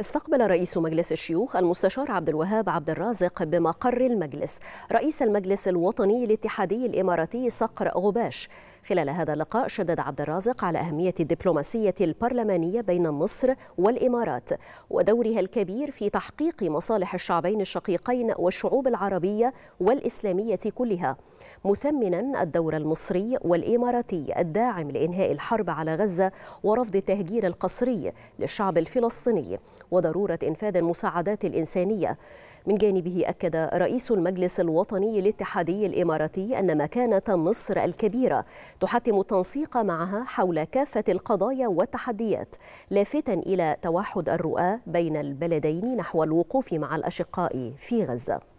استقبل رئيس مجلس الشيوخ المستشار عبد الوهاب عبد الرازق بمقر المجلس رئيس المجلس الوطني الاتحادي الاماراتي صقر غباش خلال هذا اللقاء شدد عبد الرازق على أهمية الدبلوماسية البرلمانية بين مصر والإمارات ودورها الكبير في تحقيق مصالح الشعبين الشقيقين والشعوب العربية والإسلامية كلها مثمنا الدور المصري والإماراتي الداعم لإنهاء الحرب على غزة ورفض التهجير القسري للشعب الفلسطيني وضرورة إنفاذ المساعدات الإنسانية من جانبه أكد رئيس المجلس الوطني الاتحادي الإماراتي أن مكانة مصر الكبيرة تحتم التنسيق معها حول كافة القضايا والتحديات لافتا إلى توحد الرؤى بين البلدين نحو الوقوف مع الأشقاء في غزة